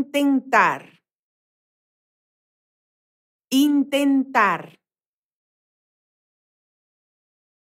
intentar, intentar.